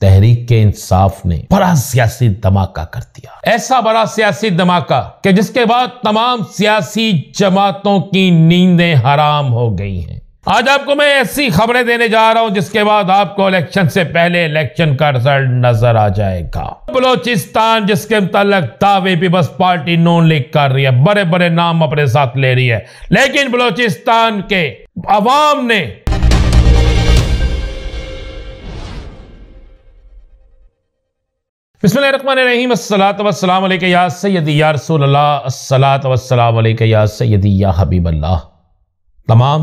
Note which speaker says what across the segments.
Speaker 1: तहरीक के इंसाफ ने बड़ा सियासी धमाका कर दिया ऐसा बड़ा सियासी धमाका कि जिसके बाद तमाम सियासी जमातों की नींदें हराम हो गई हैं आज आपको मैं ऐसी खबरें देने जा रहा हूं जिसके बाद आपको इलेक्शन से पहले इलेक्शन का रिजल्ट नजर आ जाएगा बलोचिस्तान जिसके मुतालिक दावे पीपल्स पार्टी नोन लीग कर रही है बड़े बड़े नाम अपने साथ ले रही है लेकिन बलोचिस्तान के अवाम ने तमाम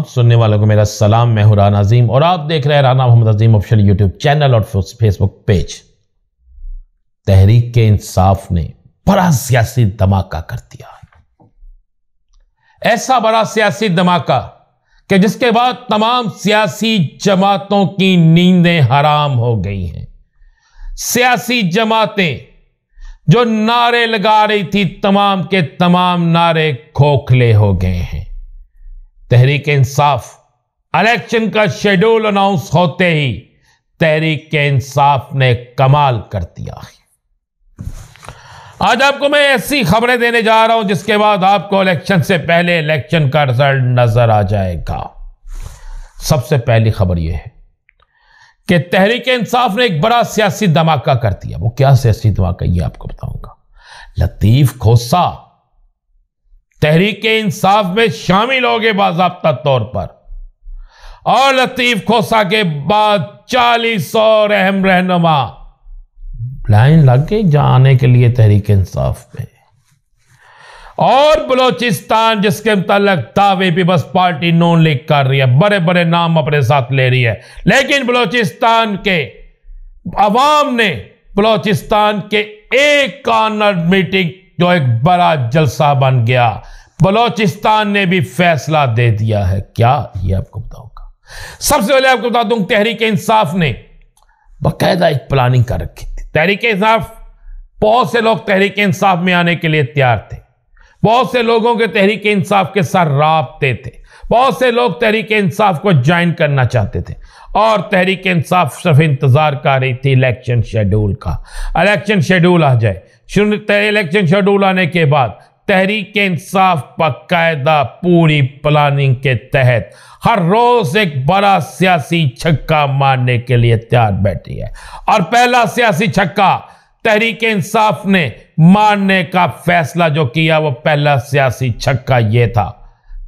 Speaker 1: सुनने वालों को मेरा सलाम मैं हूं राना अजीम और आप देख रहे हैं Rana Mohammad Azeem official YouTube channel और फेसबुक पेज तहरीक के इंसाफ ने बड़ा सियासी धमाका कर दिया ऐसा बड़ा सियासी धमाका कि जिसके बाद तमाम सियासी जमातों की नींदें हराम हो गई हैं सियासी जमातें जो नारे लगा रही थी तमाम के तमाम नारे खोखले हो गए हैं तहरीक इंसाफ इलेक्शन का शेड्यूल अनाउंस होते ही तहरीक इंसाफ ने कमाल कर दिया है आज आपको मैं ऐसी खबरें देने जा रहा हूं जिसके बाद आपको इलेक्शन से पहले इलेक्शन का रिजल्ट नजर आ जाएगा सबसे पहली खबर यह है कि तहरीक इंसाफ ने एक बड़ा सियासी धमाका कर दिया वो क्या सियासी धमाका ये आपको बताऊंगा लतीफ खोसा तहरीक इंसाफ में शामिल हो गए बाबा तौर पर और लतीफ खोसा के बाद चालीस और अहम रहनुमा लाइन लग गई जहां आने के लिए तहरीक इंसाफ में और बलोचिस्तान जिसके मुतालिक दावे पीपल्स पार्टी नोन लीग कर रही है बड़े बड़े नाम अपने साथ ले रही है लेकिन बलोचिस्तान के अवाम ने बलोचिस्तान के एक कॉर्नर मीटिंग जो एक बड़ा जलसा बन गया बलोचिस्तान ने भी फैसला दे दिया है क्या ये आपको बताऊंगा सबसे पहले आपको बता दूंगा तहरीक इंसाफ ने बाकायदा एक प्लानिंग कर रखी थी तहरीक इंसाफ बहुत से लोग तहरीक इंसाफ में आने के लिए तैयार थे बहुत से लोगों के तहरीक इंसाफ के साथ रबते थे बहुत से लोग तहरीक इंसाफ को ज्वाइन करना चाहते थे और तहरीक इंसाफ सिर्फ इंतज़ार कर रही थी इलेक्शन शेड्यूल का इलेक्शन शेड्यूल आ जाए इलेक्शन शेड्यूल आने के बाद तहरीक इंसाफ बायदा पूरी प्लानिंग के तहत हर रोज एक बड़ा सियासी छक्का मारने के लिए तैयार बैठी है और पहला सियासी छक्का तहरीक इंसाफ ने मारने का फैसला जो किया वो पहला सियासी छक्का ये था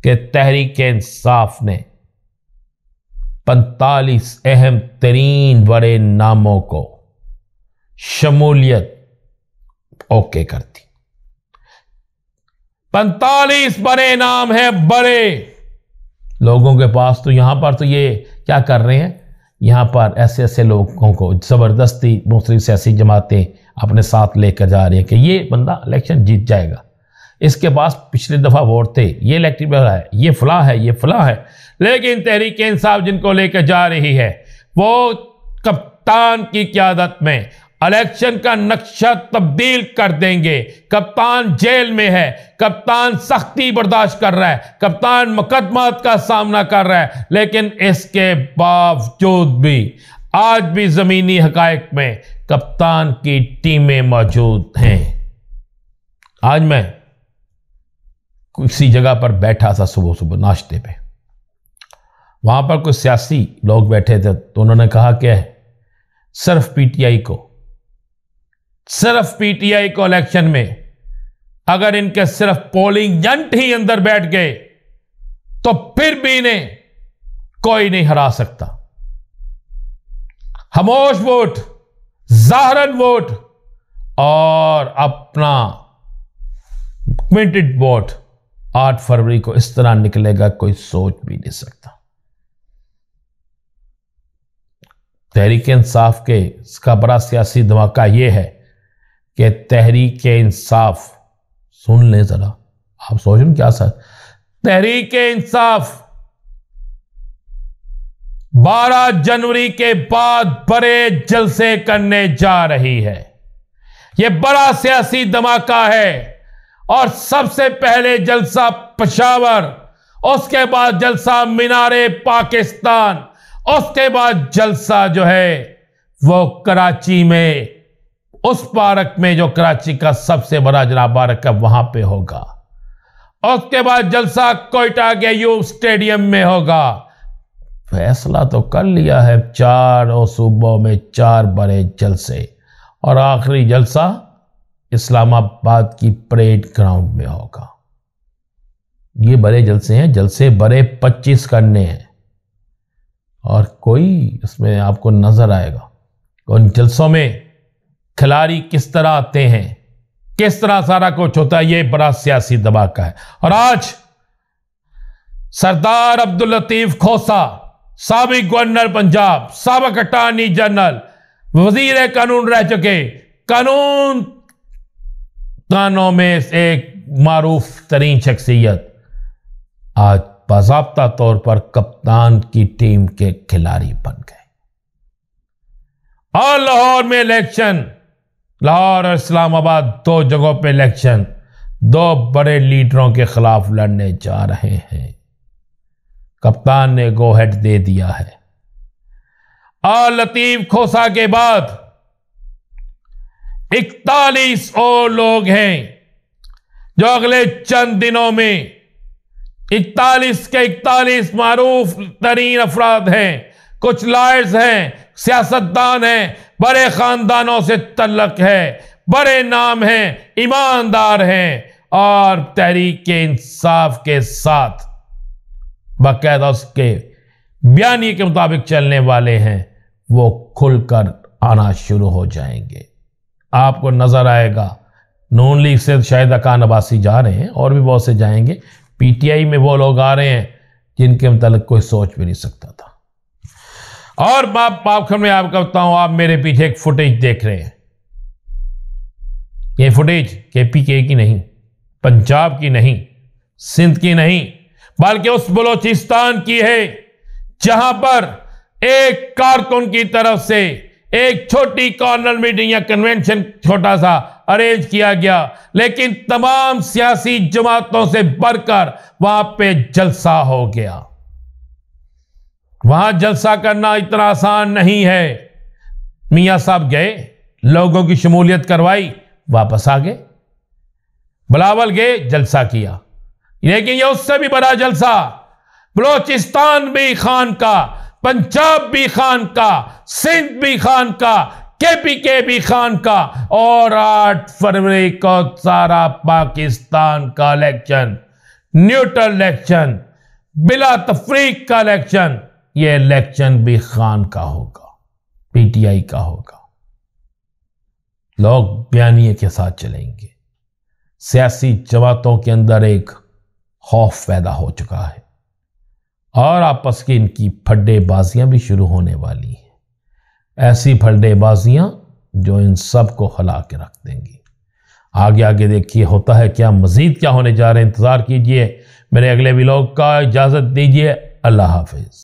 Speaker 1: कि तहरीक इंसाफ ने पैंतालीस अहम तरीन बड़े नामों को शमूलियत ओके कर दी पैंतालीस बड़े नाम हैं बड़े लोगों के पास तो यहां पर तो ये क्या कर रहे हैं यहां पर ऐसे ऐसे लोगों को ज़बरदस्ती दूसरी सियासी जमातें अपने साथ लेकर जा रही है कि ये बंदा इलेक्शन जीत जाएगा इसके पास पिछले दफ़ा वोट थे ये इलेक्ट्रिक है ये फला है ये फला है लेकिन तहरीक इंसाफ जिनको लेकर जा रही है वो कप्तान की क्यादत में इलेक्शन का नक्शा तब्दील कर देंगे कप्तान जेल में है कप्तान सख्ती बर्दाश्त कर रहा है कप्तान मुकदमात का सामना कर रहा है लेकिन इसके बावजूद भी आज भी ज़मीनी हकायक में कप्तान की टीमें मौजूद हैं आज मैं किसी जगह पर बैठा था सुबह सुबह नाश्ते पे वहां पर कुछ सियासी लोग बैठे थे तो उन्होंने कहा क्या है सिर्फ पीटीआई को सिर्फ पीटीआई को इलेक्शन में अगर इनके सिर्फ पोलिंग जंट ही अंदर बैठ गए तो फिर भी इन्हें कोई नहीं हरा सकता हमोश वोट जहरन वोट और अपना क्विंटेड वोट आठ फरवरी को इस तरह निकलेगा कोई सोच भी नहीं सकता तहरीक इंसाफ के इसका बड़ा सियासी धमाका यह है कि तहरीक इंसाफ सुन लें ज़रा आप सोच क्या सर तहरीक इंसाफ 12 जनवरी के बाद बड़े जलसे करने जा रही है ये बड़ा सियासी धमाका है और सबसे पहले जलसा पशावर उसके बाद जलसा मीनारे पाकिस्तान उसके बाद जलसा जो है वो कराची में उस पार्क में जो कराची का सबसे बड़ा जना पार्क है वहां पे होगा उसके बाद जलसा कोयटा के यू स्टेडियम में होगा फैसला तो कर लिया है चारों सूबों में चार बड़े जलसे और आखिरी जलसा इस्लामाबाद की परेड ग्राउंड में होगा ये बड़े जलसे हैं जलसे बड़े पच्चीस करने हैं और कोई इसमें आपको नज़र आएगा उन जलसों में खिलाड़ी किस तरह आते हैं किस तरह सारा कुछ होता है ये बड़ा सियासी दबाका है और आज सरदार अब्दुल लतीफ़ खोसा सबक गवर्नर पंजाब सबक अटारनी जनरल वजीर कानून रह चुके कानून दानों में एक मारूफ तरीन शख्सियत आज बाबा तौर पर कप्तान की टीम के खिलाड़ी बन गए और लाहौर में इलेक्शन लाहौर और इस्लामाबाद दो जगहों पे इलेक्शन दो बड़े लीडरों के खिलाफ लड़ने जा रहे हैं कप्तान ने गोहेड दे दिया है आ लतीफ खोसा के बाद इकतालीस और लोग हैं जो अगले चंद दिनों में इकतालीस के इकतालीस मरूफ तरीन अफराद हैं कुछ लॉयर्स हैं सियासतदान हैं बड़े ख़ानदानों से तल्लक है बड़े नाम हैं ईमानदार हैं और तहरीक इंसाफ के साथ बाकायदा उसके बयानी के मुताबिक चलने वाले हैं वो खुलकर आना शुरू हो जाएंगे आपको नज़र आएगा नून लीग से शायद अकान अबासी जा रहे हैं और भी बहुत से जाएंगे पीटीआई में वो लोग आ रहे हैं जिनके मतलब कोई सोच भी नहीं सकता था और बाप पापखर में आपको बताऊं आप मेरे पीछे एक फुटेज देख रहे हैं ये फुटेज के पी के की नहीं पंजाब की नहीं सिंध की नहीं बल्कि उस बलोचिस्तान की है जहां पर एक कारकुन की तरफ से एक छोटी कॉर्नर मीटिंग या कन्वेंशन छोटा सा अरेंज किया गया लेकिन तमाम सियासी जमातों से बढ़कर वहां पे जलसा हो गया वहां जलसा करना इतना आसान नहीं है मियां साहब गए लोगों की शमूलियत करवाई वापस आ गए बलावल गए जलसा किया लेकिन यह उससे भी बड़ा जलसा बलोचिस्तान भी खान का पंजाब भी खान का सिंध भी खान का के पी के भी खान का और आठ फरवरी को सारा पाकिस्तान का इलेक्शन न्यूट्रल इलेक्शन बिला तफरीक का इलेक्शन ये इलेक्शन भी खान का होगा पीटीआई का होगा लोग बयानिए के साथ चलेंगे सियासी जमातों के अंदर एक खौफ पैदा हो चुका है और आपस की इनकी फड्डेबाजियाँ भी शुरू होने वाली हैं ऐसी फड्डेबाजियाँ जो इन सब को हला के रख देंगी आगे आगे देखिए होता है क्या मज़ीद क्या होने जा रहे हैं इंतज़ार कीजिए मेरे अगले व्लॉग का इजाज़त दीजिए अल्लाह हाफिज़